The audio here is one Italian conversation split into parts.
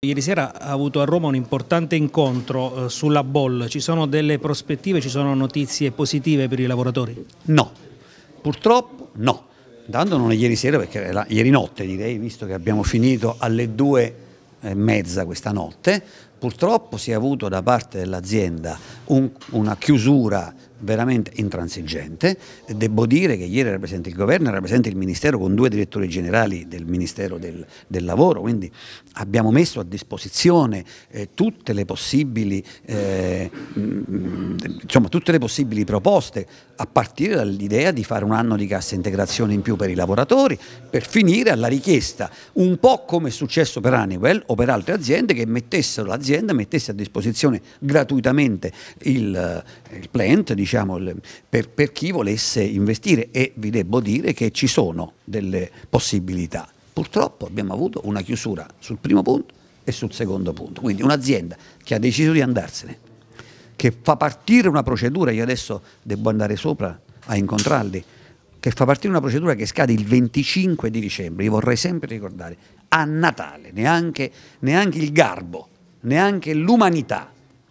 Ieri sera ha avuto a Roma un importante incontro eh, sulla boll. Ci sono delle prospettive, ci sono notizie positive per i lavoratori? No, purtroppo no. Intanto non è ieri sera perché era ieri notte direi, visto che abbiamo finito alle due e mezza questa notte, purtroppo si è avuto da parte dell'azienda un, una chiusura veramente intransigente. Devo dire che ieri era presente il governo, era presente il Ministero con due direttori generali del Ministero del, del Lavoro, quindi abbiamo messo a disposizione eh, tutte, le eh, mm, insomma, tutte le possibili proposte, a partire dall'idea di fare un anno di cassa integrazione in più per i lavoratori, per finire alla richiesta, un po' come è successo per Honeywell o per altre aziende che mettessero l'azienda l'azienda mettesse a disposizione gratuitamente il, eh, il plant diciamo, per, per chi volesse investire e vi devo dire che ci sono delle possibilità. Purtroppo abbiamo avuto una chiusura sul primo punto e sul secondo punto, quindi un'azienda che ha deciso di andarsene, che fa partire una procedura, io adesso devo andare sopra a incontrarli, che fa partire una procedura che scade il 25 di dicembre, io vorrei sempre ricordare, a Natale, neanche, neanche il garbo neanche l'umanità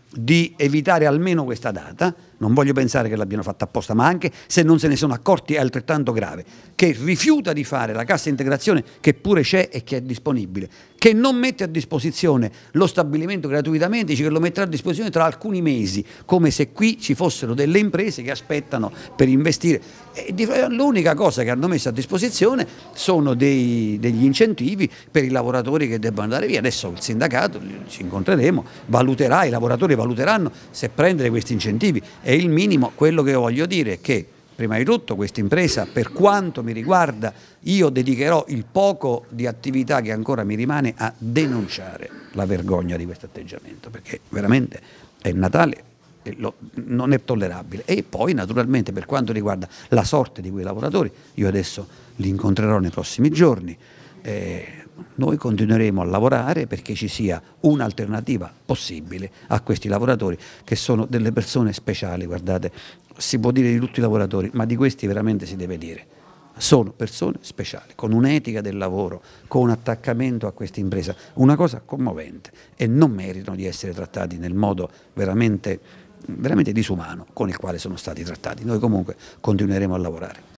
di evitare almeno questa data, non voglio pensare che l'abbiano fatta apposta, ma anche se non se ne sono accorti è altrettanto grave, che rifiuta di fare la cassa integrazione che pure c'è e che è disponibile, che non mette a disposizione lo stabilimento gratuitamente, dice che lo metterà a disposizione tra alcuni mesi, come se qui ci fossero delle imprese che aspettano per investire. Eh, l'unica cosa che hanno messo a disposizione sono dei, degli incentivi per i lavoratori che debbano andare via. Adesso il sindacato, ci incontreremo, valuterà, i lavoratori valuteranno se prendere questi incentivi. È il minimo, quello che voglio dire è che prima di tutto questa impresa per quanto mi riguarda io dedicherò il poco di attività che ancora mi rimane a denunciare la vergogna di questo atteggiamento perché veramente è Natale lo, non è tollerabile. E poi naturalmente per quanto riguarda la sorte di quei lavoratori, io adesso li incontrerò nei prossimi giorni, eh, noi continueremo a lavorare perché ci sia un'alternativa possibile a questi lavoratori che sono delle persone speciali, guardate, si può dire di tutti i lavoratori, ma di questi veramente si deve dire. Sono persone speciali, con un'etica del lavoro, con un attaccamento a questa impresa, una cosa commovente e non meritano di essere trattati nel modo veramente veramente disumano con il quale sono stati trattati. Noi comunque continueremo a lavorare.